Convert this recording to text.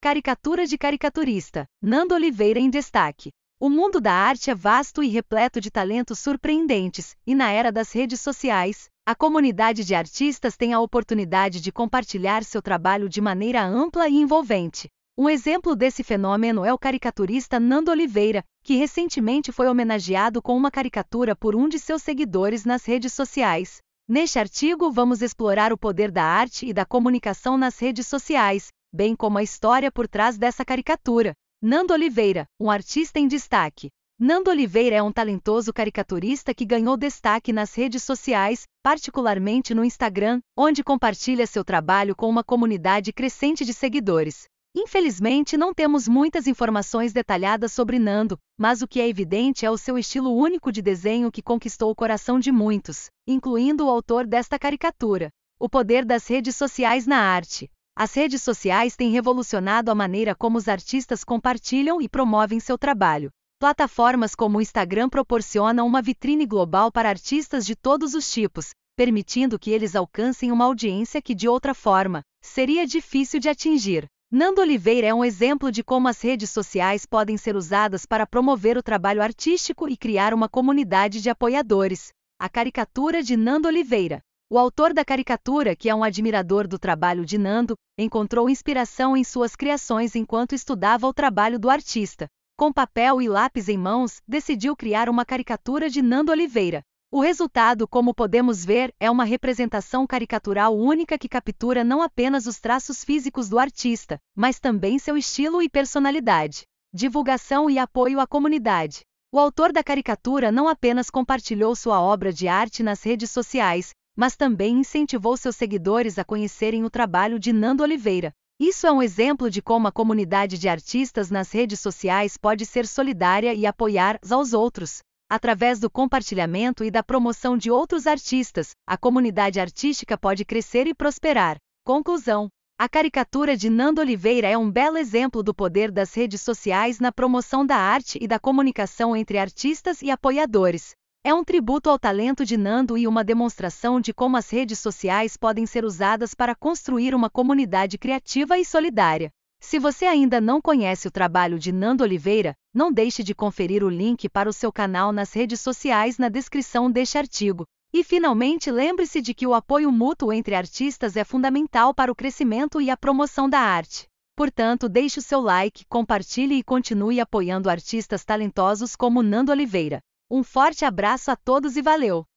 Caricatura de caricaturista, Nando Oliveira em destaque. O mundo da arte é vasto e repleto de talentos surpreendentes, e na era das redes sociais, a comunidade de artistas tem a oportunidade de compartilhar seu trabalho de maneira ampla e envolvente. Um exemplo desse fenômeno é o caricaturista Nando Oliveira, que recentemente foi homenageado com uma caricatura por um de seus seguidores nas redes sociais. Neste artigo, vamos explorar o poder da arte e da comunicação nas redes sociais, bem como a história por trás dessa caricatura. Nando Oliveira, um artista em destaque. Nando Oliveira é um talentoso caricaturista que ganhou destaque nas redes sociais, particularmente no Instagram, onde compartilha seu trabalho com uma comunidade crescente de seguidores. Infelizmente, não temos muitas informações detalhadas sobre Nando, mas o que é evidente é o seu estilo único de desenho que conquistou o coração de muitos, incluindo o autor desta caricatura. O poder das redes sociais na arte. As redes sociais têm revolucionado a maneira como os artistas compartilham e promovem seu trabalho. Plataformas como o Instagram proporcionam uma vitrine global para artistas de todos os tipos, permitindo que eles alcancem uma audiência que, de outra forma, seria difícil de atingir. Nando Oliveira é um exemplo de como as redes sociais podem ser usadas para promover o trabalho artístico e criar uma comunidade de apoiadores. A caricatura de Nando Oliveira. O autor da caricatura, que é um admirador do trabalho de Nando, encontrou inspiração em suas criações enquanto estudava o trabalho do artista. Com papel e lápis em mãos, decidiu criar uma caricatura de Nando Oliveira. O resultado, como podemos ver, é uma representação caricatural única que captura não apenas os traços físicos do artista, mas também seu estilo e personalidade. Divulgação e apoio à comunidade. O autor da caricatura não apenas compartilhou sua obra de arte nas redes sociais, mas também incentivou seus seguidores a conhecerem o trabalho de Nando Oliveira. Isso é um exemplo de como a comunidade de artistas nas redes sociais pode ser solidária e apoiar aos outros. Através do compartilhamento e da promoção de outros artistas, a comunidade artística pode crescer e prosperar. Conclusão: A caricatura de Nando Oliveira é um belo exemplo do poder das redes sociais na promoção da arte e da comunicação entre artistas e apoiadores. É um tributo ao talento de Nando e uma demonstração de como as redes sociais podem ser usadas para construir uma comunidade criativa e solidária. Se você ainda não conhece o trabalho de Nando Oliveira, não deixe de conferir o link para o seu canal nas redes sociais na descrição deste artigo. E finalmente lembre-se de que o apoio mútuo entre artistas é fundamental para o crescimento e a promoção da arte. Portanto, deixe o seu like, compartilhe e continue apoiando artistas talentosos como Nando Oliveira. Um forte abraço a todos e valeu!